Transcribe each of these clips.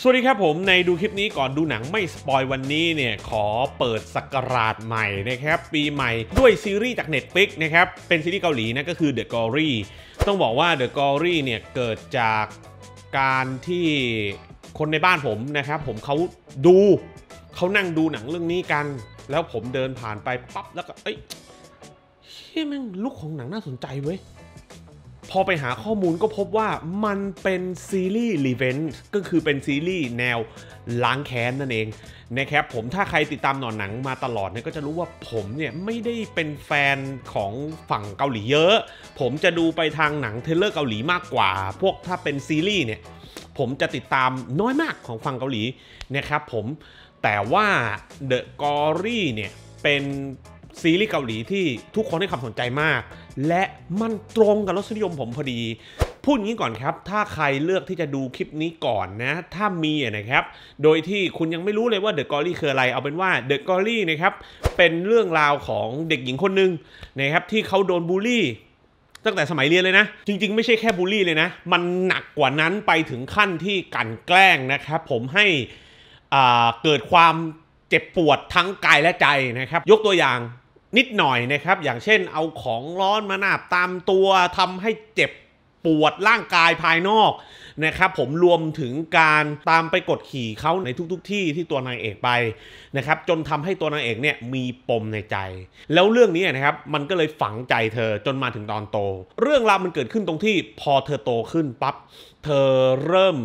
สวัสดีครับผม ในดูคลิปนี้ก่อนดูหนังไม่สปอยวันนี้เนี่ย ขอเปิดสักราชใหม่นะครับ ปีใหม่ด้วยซีรีส์จาก Netflix นะครับ เป็นซีรีส์เกาหลีนะก็คือ The g o r y ต้องบอกว่า The g o r y เนี่ย เกิดจากการที่คนในบ้านผมนะครับ ผมเขาดูเขานั่งดูหนังเรื่องนี้กัน แล้วผมเดินผ่านไปปั๊บแล้วก็เอ้ยเฮ้ยม่งลุกของหนังน่าสนใจเว้ยพอไปหาข้อมูลก็พบว่ามันเป็นซีรีส์รีเวนต์ก็คือเป็นซีรีส์แนว ล้างแค้นนั่นเองนะครับผมถ้าใครติดตามหนอนหนังมาตลอดเนี่ยก็จะรู้ว่าผมเนี่ยไม่ได้เป็นแฟนของฝั่งเกาหลีเยอะ ผมจะดูไปทางหนังเทเลอร์เกาหลีมากกว่า พวกถ้าเป็นซีรีส์เนี่ยผมจะติดตามน้อยมากของฝั่งเกาหลีนะครับผมแต่ว่าเดอะกอรี่เนี่ยเป็นซีรีส์เกาหลีที่ทุกคนให้ความสนใจมาก และมันตรงกับรสนิยมผมพอดี พูดงี้ก่อนครับ ถ้าใครเลือกที่จะดูคลิปนี้ก่อนนะ ถ้ามีนะครับ โดยที่คุณยังไม่รู้เลยว่าเดอะกอรี่คืออะไร เอาเป็นว่าเดอะกอรี่นะครับ เป็นเรื่องราวของเด็กหญิงคนหนึ่งนะครับที่เขาโดนบูลลี่ตั้งแต่สมัยเรียนเลยนะ จริงๆไม่ใช่แค่บูลลี่เลยนะมันหนักกว่านั้นไปถึงขั้นที่กันแกล้งนะครับผมให้เกิดความเจ็บปวดทั้งกายและใจนะครับยกตัวอย่างนิดหน่อยนะครับ อย่างเช่นเอาของร้อนมาหนาบตามตัวทำให้เจ็บปวดร่างกายภายนอกนะครับผมรวมถึงการตามไปกดขี่เขาในทุกๆทที่ที่ตัวนางเอกไปนะครับ จนทำให้ตัวนางเอกเนี่ยมีปมในใจ แล้วเรื่องนี้นะครับมันก็เลยฝังใจเธอจนมาถึงตอนโต เรื่องราวมันเกิดขึ้นตรงที่พอเธอโตขึ้นปับ๊บเธอเริ่ม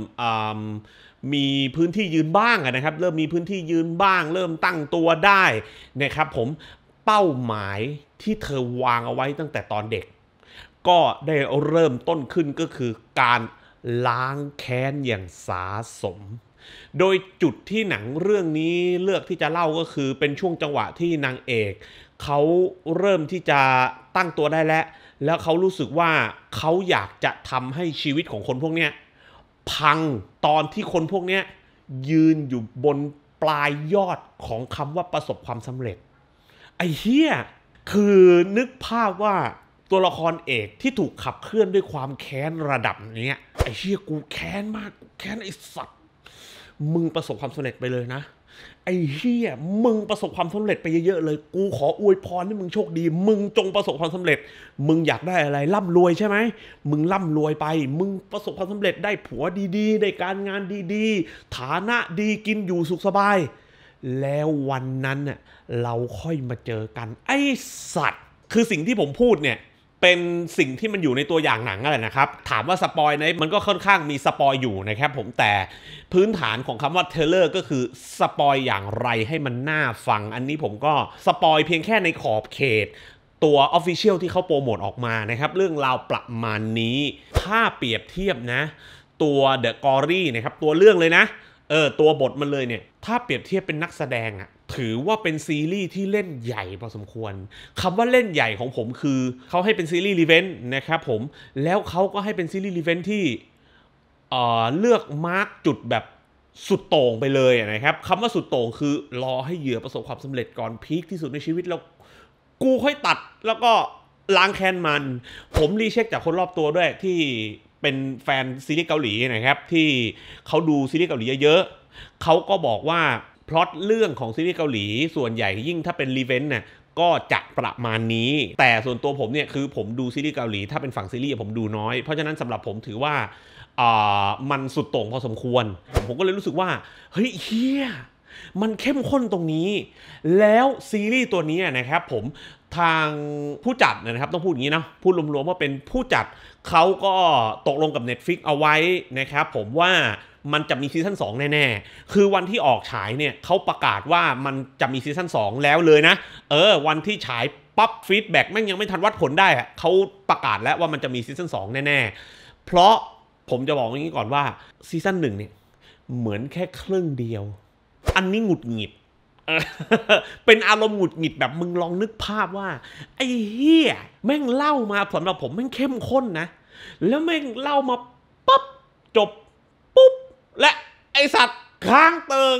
มีพื้นที่ยืนบ้างนะครับเริ่มมีพื้นที่ยืนบ้าง เริ่มตั้งตัวได้นะครับ ผมเป้าหมายที่เธอวางเอาไว้ตั้งแต่ตอนเด็ก ก็ได้เริ่มต้นขึ้นก็คือการล้างแค้นอย่างสาสม โดยจุดที่หนังเรื่องนี้เลือกที่จะเล่าก็คือเป็นช่วงจังหวะที่นางเอก เขาเริ่มที่จะตั้งตัวได้แล้ว แล้วเขารู้สึกว่าเขาอยากจะทำให้ชีวิตของคนพวกเนี้ย พังตอนที่คนพวกเนี้ย ยืนอยู่บนปลายยอดของคำว่าประสบความสำเร็จไอ้เฮียคือนึกภาพว่าตัวละครเอกที่ถูกขับเคลื่อนด้วยความแค้นระดับเนี้ย ไอ้เฮียกูแค้นมากแค้นไอ้สัตว์มึงประสบความสำเร็จไปเลยนะ ไอ้เฮียมึงประสบความสำเร็จไปเยอะๆเลยกูขออวยพรให้มึงโชคดี มึงจงประสบความสำเร็จ มึงอยากได้อะไรร่ำรวยใช่ไหมมึงร่ำรวยไป มึงประสบความสำเร็จได้ผัวดีๆได้การงานดีๆ ฐานะดีกินอยู่สุขสบายแล้ววันนั้นเน่ยเราค่อยมาเจอกัน ไอสัตว์ คือสิ่งที่ผมพูดเนี่ย เป็นสิ่งที่มันอยู่ในตัวอย่างหนังอะไรนะครับ ถามว่าสปอยไหมมันก็ค่อนข้างมีสปอยอยู่นะครับ ผมแต่พื้นฐานของคำว่าเทเลอร์ก็คือสปอยอย่างไรให้มันน่าฟัง อันนี้ผมก็สปอยเพียงแค่ในขอบเขต ตัวออฟฟิเชียลที่เขาโปรโมทออกมานะครับ เรื่องราวประมาณนี้ ถ้าเปรียบเทียบนะ ตัวเดอะกอรี่นะครับตัวเรื่องเลยนะเออตัวบทมันเลยเนี่ยถ้าเปรียบเทียบเป็นนักแสดงอะถือว่าเป็นซีรีส์ที่เล่นใหญ่พอสมควร คำว่าเล่นใหญ่ของผมคือ เขาให้เป็นซีรีส์รีเวนต์นะครับผม แล้วเขาก็ให้เป็นซีรีส์รีเวนต์ที่เอ่อเลือกมาร์กจุดแบบสุดโต่งไปเลยนะครับคำว่าสุดโต่งคือรอให้เหยื่อประสบความสำเร็จก่อนพีคที่สุดในชีวิตแล้วกูค่อยตัด แล้วก็ล้างแค้นมัน ผมรีเช็คจากคนรอบตัวด้วยที่เป็นแฟนซีรีส์เกาหลีนะครับที่เขาดูซีรีส์เกาหลีเยอะๆเขาก็บอกว่าพล็อตเรื่องของซีรีส์เกาหลีส่วนใหญ่ยิ่งถ้าเป็นรีเวนต์น่ะก็จะประมาณนี้ แต่ส่วนตัวผมเนี่ยคือผมดูซีรีส์เกาหลี ถ้าเป็นฝั่งซีรีส์ผมดูน้อยเพราะฉะนั้นสำหรับผมถือว่ามันสุดโต่งพอสมควรผมก็เลยรู้สึกว่าเฮ้ยเฮียมันเข้มข้นตรงนี้ แล้วซีรีส์ตัวนี้นะครับผม ทางผู้จัดนะครับต้องพูดอย่างนี้นะพูดรวมๆ ว่าเป็นผู้จัด เขาก็ตกลงกับ Netflix เอาไว้นะครับผมว่ามันจะมีซีซั่น2แน่ ๆ คือวันที่ออกฉายเนี่ยเขาประกาศว่ามันจะมีซีซั่น2แล้วเลยนะ เออ วันที่ฉายปั๊บฟีดแบ็กแม่งยังไม่ทันวัดผลได้ เขาประกาศแล้ว ว่ามันจะมีซีซั่น2แน่ ๆ เพราะผมจะบอกอย่างนี้ก่อนว่าซีซั่น1เนี่ยเหมือนแค่ครึ่งเดียวอันนี้หงุดหงิด เป็นอารมณ์หงุดหงิดแบบมึงลองนึกภาพว่า ไอ้เฮียแม่งเล่ามาสำหรับผมแม่งเข้มข้นนะแล้วแม่งเล่ามาปั๊บจบปุ๊บและไอสัตว์ ค้างเติง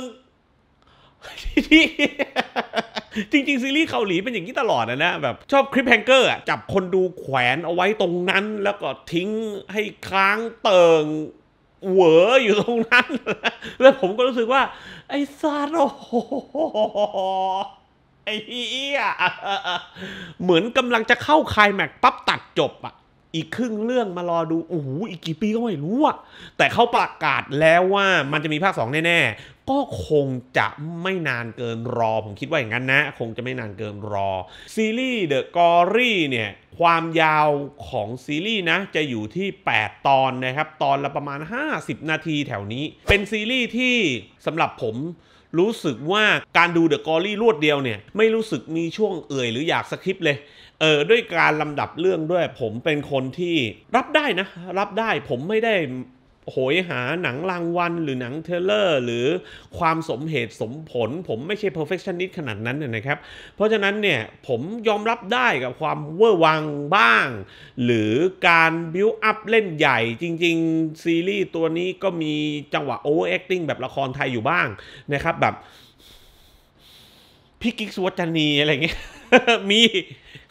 จริงจริงซีรีส์เกาหลีเป็นอย่างนี้ตลอดนะนะแบบ ชอบคลิปแฮงเกอร์ จับคนดูแขวนเอาไว้ตรงนั้น แล้วก็ทิ้งให้ค้างเติงเหวออยู่ตรงนั้นแล้วผมก็รู้สึกว่าไอ้ซาโอไอ้เหี้ยเหมือนกำลังจะเข้าคายแม็กปั๊บตัดจบอ่ะอีกครึ่งเรื่องมารอดูโอ้โหอีกกี่ปีก็ไม่รู้อ่ะ แต่เขาประกาศแล้วว่ามันจะมีภาคสองแน่ก็คงจะไม่นานเกินรอผมคิดว่าอย่างนั้นนะ คงจะไม่นานเกินรอซีรีส์ The Gory เนี่ยความยาวของซีรีส์นะจะอยู่ที่ 8 ตอนนะครับ ตอนละประมาณ 50 นาทีแถวนี้ เป็นซีรีส์ที่สำหรับผมรู้สึกว่าการดูเดอะกอรี่รวดเดียวเนี่ย ไม่รู้สึกมีช่วงเอื่อยหรืออยากสคริปเลยเออด้วยการลำดับเรื่องด้วยผมเป็นคนที่รับได้นะ รับได้ผมไม่ได้โหยหาหนังรางวัลหรือหนังเทเลอร์ หรือความสมเหตุสมผล ผมไม่ใช่ perfectionist ขนาดนั้นนะครับ เพราะฉะนั้นเนี่ยผมยอมรับได้กับความเวอร์วังบ้าง หรือการบิวอัพเล่นใหญ่จริง ๆ ซีรีส์ตัวนี้ก็มีจังหวะโอเอร์แ a c t i n g แบบละครไทยอยู่บ้างนะครับแบบ พี่กิ๊กสุวัจนีอะไรเงี้ยมี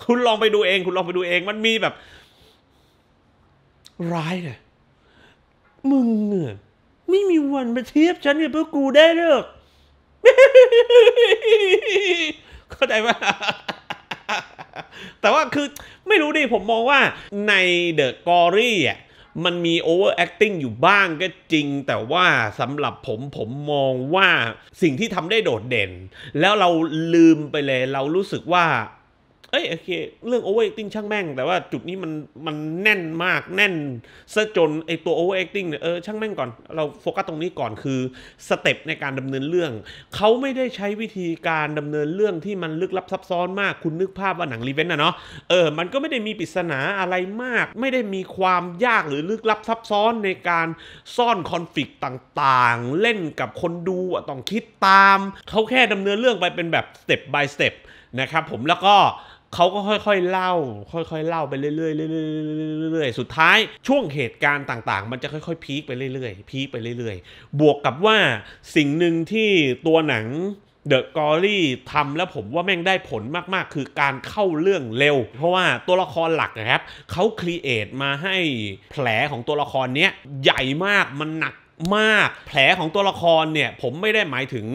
คุณลองไปดูเอง คุณลองไปดูเองมันมีแบบร้ายเนี่ยมึงอะไม่มีวันมาเทียบฉันกับพวกกูได้หรอกเข้าใจปะแต่ว่าคือไม่รู้ดิผมมองว่าในเดอะกอรี่อ่ะ มันมีโอเวอร์แอคติ้งอยู่บ้างก็จริง แต่ว่าสำหรับผมผมมองว่าสิ่งที่ทำได้โดดเด่น แล้วเราลืมไปเลย เรารู้สึกว่าเอ้ยโอเคเรื่องโอเวอร์แอคติ้งช่างแม่งแต่ว่าจุดนี้มันมันแน่นมากแน่นซะจนไอตัวโอเวอร์แอคติ้งเนี่ยเออช่างแม่งก่อนเราโฟกัสตรงนี้ก่อนคือสเต็ปในการดำเนินเรื่องเขาไม่ได้ใช้วิธีการดำเนินเรื่องที่มันลึกลับซับซ้อนมากคุณนึกภาพว่าหนังรีเวนต์อะเนาะเออมันก็ไม่ได้มีปริศนาอะไรมาก ไม่ได้มีความยากหรือลึกลับ ซับซ้อนในการซ่อนคอนฟ lict ต่างๆ เล่นกับคนดูต้องคิดตามเขาแค่ดำเนินเรื่องไปเป็นแบบสเต็ปบายสเต็ปนะครับ ผมแล้วก็เขาก็ค่อยๆ เล่าค่อยๆ เล่าไปเรื่อยๆเรื่อยๆเรื่อยๆ สุดท้าย ช่วงเหตุการณ์ต่างๆ มันจะค่อยๆ พีคไปเรื่อยๆพีคไปเรื่อยๆ บวกกับว่าสิ่งหนึ่งที่ตัวหนังเดอะกอรี่ทำแล้วผมว่าแม่งได้ผลมากๆ คือการเข้าเรื่องเร็ว เพราะว่าตัวละครหลักนะครับเขาครีเอทมาให้แผลของตัวละครเนี้ยใหญ่มากมันหนักมาก แผลของตัวละครเนี่ย ผมไม่ได้หมายถึง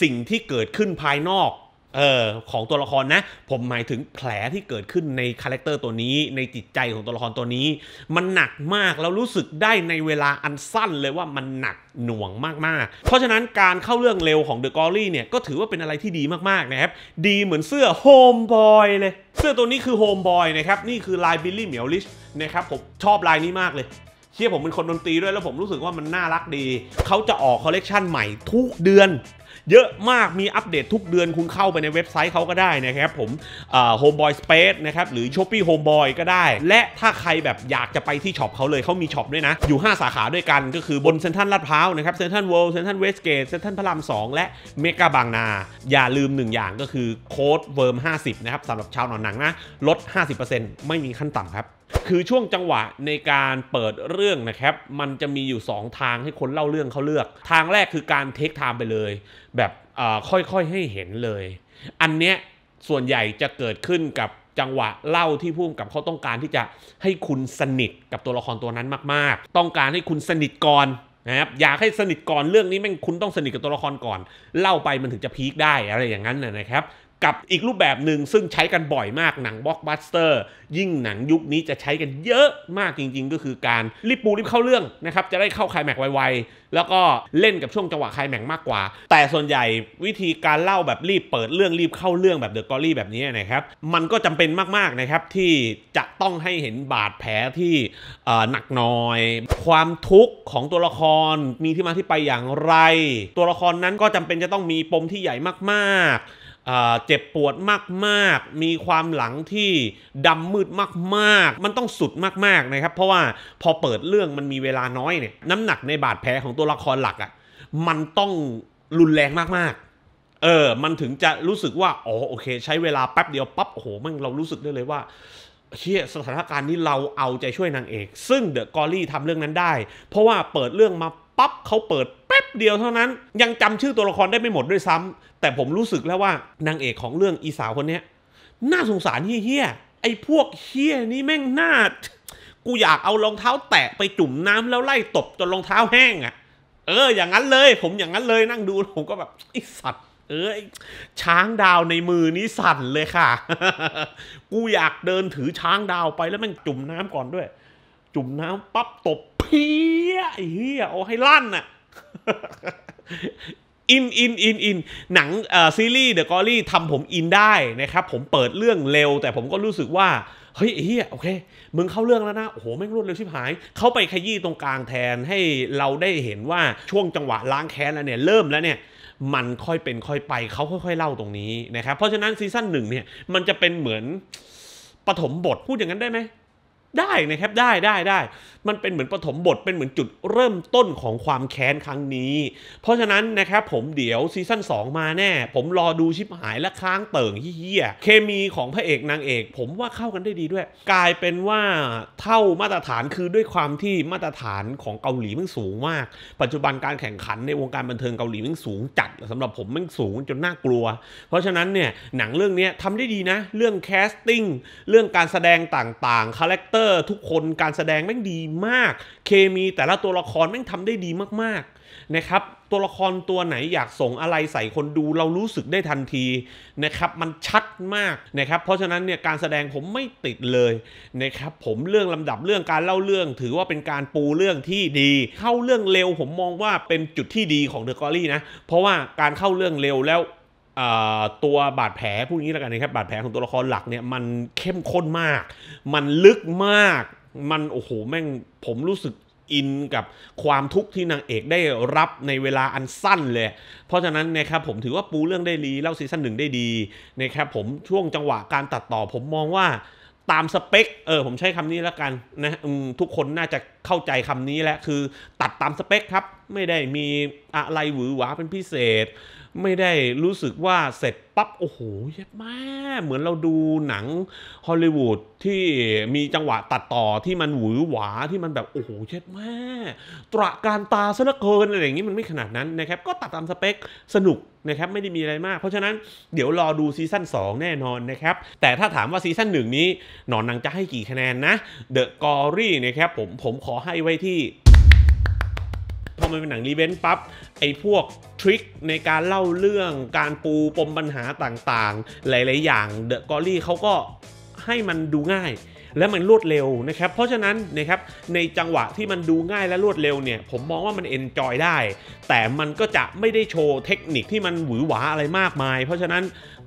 สิ่งที่เกิดขึ้นภายนอกเออของตัวละครนะ ผมหมายถึงแผลที่เกิดขึ้นในคาแรคเตอร์ตัวนี้ในจิตใจของตัวละครตัวนี้ มันหนักมากแล้วรู้สึกได้ในเวลาอันสั้นเลยว่ามันหนักหน่วงมากๆ เพราะฉะนั้นการเข้าเรื่องเร็วของเดอะกอรี่เนี่ย ก็ถือว่าเป็นอะไรที่ดีมาก ๆ นะครับ ดีเหมือนเสื้อโฮมบอยเลย เสื้อตัวนี้คือโฮมบอยนะครับ นี่คือลายบิลลี่เหมียวลิชนะครับผมชอบลายนี้มากเลยเชื่อผมเป็นคนดนตรีด้วย แล้วผมรู้สึกว่ามันน่ารักดีเขาจะออกคอลเลกชันใหม่ทุกเดือนเยอะมากมีอัปเดตทุกเดือนคุณเข้าไปในเว็บไซต์เขาก็ได้นะครับ ผมโฮมบอยสเปซนะครับ หรือช้อปปี้โฮมบอยก็ได้ และถ้าใครแบบอยากจะไปที่ช็อปเขาเลยเขามีช็อปด้วยนะ อยู่ 5 สาขาด้วยกันก็คือ บนเซ็นทรัลลาดพร้าวนะครับเซ็นทรัลเวิลด์เซ็นทรัลเวสเกตเซ็นทรัลพระราม2 และเมกาบางนา อย่าลืมหนึ่งอย่างก็คือโค้ดเวิร์ม50 นะครับสำหรับชาวหนอนหนังนะ ลด 50%ไม่มีขั้นต่ำครับคือช่วงจังหวะในการเปิดเรื่องนะครับ มันจะมีอยู่ 2 ทางให้คนเล่าเรื่องเขาเลือก ทางแรกคือการเทคไทม์ไปเลย แบบค่อย ๆ ให้เห็นเลย อันเนี้ยส่วนใหญ่จะเกิดขึ้นกับจังหวะเล่าที่พุ่มกับเขาต้องการที่จะให้คุณสนิทกับตัวละครตัวนั้นมากๆ ต้องการให้คุณสนิทก่อนนะครับ อยากให้สนิทก่อน เรื่องนี้แม่งคุณต้องสนิทกับตัวละครก่อน เล่าไปมันถึงจะพีคได้อะไรอย่างนั้นนะครับกับอีกรูปแบบหนึ่งซึ่งใช้กันบ่อยมากหนังบล็อกบัสเตอร์ยิ่งหนังยุคนี้จะใช้กันเยอะมากจริง ๆ ก็คือการรีบปูรีบเข้าเรื่องนะครับจะได้เข้าคลายแม็กไวๆแล้วก็เล่นกับช่วงจังหวะคลายแม็กมากกว่า แต่ส่วนใหญ่วิธีการเล่าแบบรีบ เปิดเรื่องรีบเข้าเรื่องแบบเดอะกอรี่แบบนี้นะครับมันก็จำเป็นมากๆนะครับที่จะต้องให้เห็นบาดแผลที่หนักหน่อย ความทุกข์ของตัวละครมีที่มาที่ไปอย่างไร ตัวละครนั้นก็จำเป็นจะต้องมีปมที่ใหญ่มากๆเจ็บปวดมาก ๆ มีความหลังที่ดำมืดมาก ๆ มันต้องสุดมาก ๆ นะครับ เพราะว่าพอเปิดเรื่องมันมีเวลาน้อยเนี่ย น้ำหนักในบาดแผลของตัวละครหลักอะ่ะ มันต้องรุนแรงมากๆเออ มันถึงจะรู้สึกว่า อ๋อ โอเค ใช้เวลาแป๊บเดียวปั๊บ โอ้โหมันเรารู้สึกได้เลยว่าเชี่ยสถานการณ์นี้เราเอาใจช่วยนางเอก ซึ่งเดอะกอรี่ทำเรื่องนั้นได้ เพราะว่าเปิดเรื่องมาปั๊บเขาเปิดแป๊บเดียวเท่านั้นยังจำชื่อตัวละครได้ไม่หมดด้วยซ้ำ แต่ผมรู้สึกแล้วว่านางเอกของเรื่องอีสาวคนนี้น่าสงสารเฮี้ยไอ้พวกเฮี้ยนี่แม่งน่ากูอยากเอารองเท้าแตะไปจุ่มน้ำแล้วไล่ตบจนรองเท้าแห้งอะ่ะ เออ อย่างนั้นเลยผมอย่างนั้นเลยนั่งดูผมก็แบบไอสัตว์ เออช้างดาวในมือนี้สั่นเลยค่ะ กูอยากเดินถือช้างดาวไปแล้วแม่งจุ่มน้ำก่อนด้วย จุ่มน้ำปั๊บตบเพี้ยไอ้เฮี้ยเอาให้ลั่นน่ะอิน อิน อิน อิน หนังซีรีส์เดอะกอรี่ทำผมอินได้นะครับ ผมเปิดเรื่องเร็วแต่ผมก็รู้สึกว่า เฮ้ยเฮียโอเค มึงเข้าเรื่องแล้วนะ โอ้โหแม่งรวดเร็วชิบหาย เขาไปขยี้ตรงกลางแทนให้เราได้เห็นว่าช่วงจังหวะล้างแค้นแล้วเนี่ย เริ่มแล้วเนี่ย มันค่อยเป็นค่อยไปเขาค่อย ๆ เล่าตรงนี้นะครับ เพราะฉะนั้นซีซั่นหนึ่งเนี่ยมันจะเป็นเหมือนปฐมบทพูดอย่างนั้นได้ไหมได้นะครับได้ได้ได้ มันเป็นเหมือนปฐมบทเป็นเหมือนจุดเริ่มต้นของความแค้นครั้งนี้ เพราะฉะนั้นนะครับผมเดี๋ยวซีซั่น2มาแน่ ผมรอดูชิปหายและค้างเติ่งเฮี้ยเคมีของพระเอกนางเอก ผมว่าเข้ากันได้ดีด้วย กลายเป็นว่าเท่ามาตรฐานคือด้วยความที่มาตรฐานของเกาหลีมันสูงมาก ปัจจุบันการแข่งขันในวงการบันเทิงเกาหลีมันสูงจัดสำหรับผมมันสูงจนน่ากลัว เพราะฉะนั้นเนี่ยหนังเรื่องนี้ทำได้ดีนะ เรื่องแคสติ้งเรื่องการแสดงต่างๆคาแรคเตอร์อร์ทุกคนการแสดงแม่งดีมาก เคมีแต่ละตัวละครแม่งทำได้ดีมากๆนะครับตัวละครตัวไหนอยากส่งอะไรใส่คนดู เรารู้สึกได้ทันทีนะครับมันชัดมากนะครับเพราะฉะนั้นเนี่ยการแสดงผมไม่ติดเลยนะครับผมเรื่องลำดับเรื่องการเล่าเรื่องถือว่าเป็นการปูเรื่องที่ดี เข้าเรื่องเร็วผมมองว่าเป็นจุดที่ดีของเดอะกอรี่นะเพราะว่าการเข้าเรื่องเร็วแล้วตัวบาดแผลพวกนี้แล้วกันนะครับบาดแผลของตัวละครหลักเนี่ยมันเข้มข้นมาก มันลึกมาก มันโอ้โหแม่งผมรู้สึกอินกับความทุกข์ที่นางเอกได้รับในเวลาอันสั้นเลย เพราะฉะนั้นนะครับผมถือว่าปูเรื่องได้ดีเล่าซีซั่นหนึ่งได้ดีนะครับผมช่วงจังหวะการตัดต่อ ผมมองว่าตามสเปคเออผมใช้คำนี้แล้วกันนะทุกคนน่าจะเข้าใจคำนี้แล้วคือตัดตามสเปคครับไม่ได้มีอะไรหวือหวาเป็นพิเศษ ไม่ได้รู้สึกว่าเสร็จปั๊บ โอ้โหเย็บมากเหมือนเราดูหนังฮอลลีวูดที่มีจังหวะตัดต่อที่มันหวือหวาที่มันแบบโอ้โหเย็บมากตระการตาซะเหลือเกินอะไรอย่างนี้มันไม่ขนาดนั้นนะครับ ก็ตัดตามสเปคสนุกนะครับ ไม่ได้มีอะไรมากเพราะฉะนั้นเดี๋ยวรอดูซีซั่น2 แน่นอนนะครับแต่ถ้าถามว่าซีซั่น1นี้หนอนนางจะให้กี่คะแนนนะเดอะกอรี่นะครับผมผมขอให้ไว้ที่พอมันเป็นหนังรีเวนปั๊บ ไอ้พวกทริคในการเล่าเรื่อง การปูปมปัญหาต่างๆ หลายๆ อย่างเดอะกอรี่เขาก็ให้มันดูง่าย และมันรวดเร็วนะครับ เพราะฉะนั้นนะครับในจังหวะที่มันดูง่ายและรวดเร็วเนี่ย ผมมองว่ามันเอนจอยได้ แต่มันก็จะไม่ได้โชว์เทคนิคที่มันหวือหวาอะไรมากมาย เพราะฉะนั้น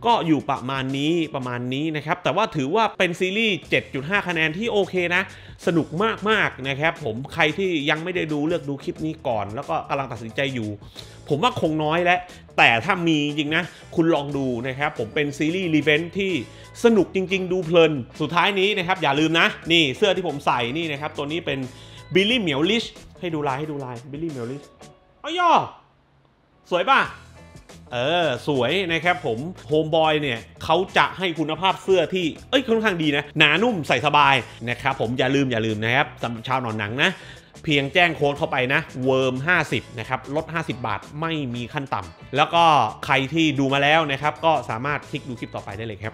ก็อยู่ประมาณนี้ประมาณนี้นะครับ แต่ว่าถือว่าเป็นซีรีส์ 7.5 คะแนนที่โอเคนะ สนุกมากมากนะครับ ผมใครที่ยังไม่ได้ดูเลือกดูคลิปนี้ก่อน แล้วก็กำลังตัดสินใจอยู่ ผมว่าคงน้อยและแต่ถ้ามีจริงนะ คุณลองดูนะครับ ผมเป็นซีรีส์รีเวนที่สนุกจริง ๆ ดูเพลินสุดท้ายนี้นะครับ อย่าลืมนะ นี่เสื้อที่ผมใส่นี่นะครับตัวนี้เป็นบิลลี่เหมียวลิชให้ดูลายให้ดูลายบิลลี่เหมียวลิชอ๋อยอสวยป่ะเออ สวยนะครับผมโฮมบอยเนี่ยเขาจะให้คุณภาพเสื้อที่เอ้ยค่อนข้างดีนะ หนานุ่มใส่สบาย นะครับผมอย่าลืมอย่าลืมนะครับสำหรับชาวหนอนหนังนะ เพียงแจ้งโค้ดเข้าไปนะ เวิร์ม 50 นะครับ ลด 50 บาทไม่มีขั้นต่ำแล้วก็ใครที่ดูมาแล้วนะครับ ก็สามารถคลิกดูคลิปต่อไปได้เลยครับ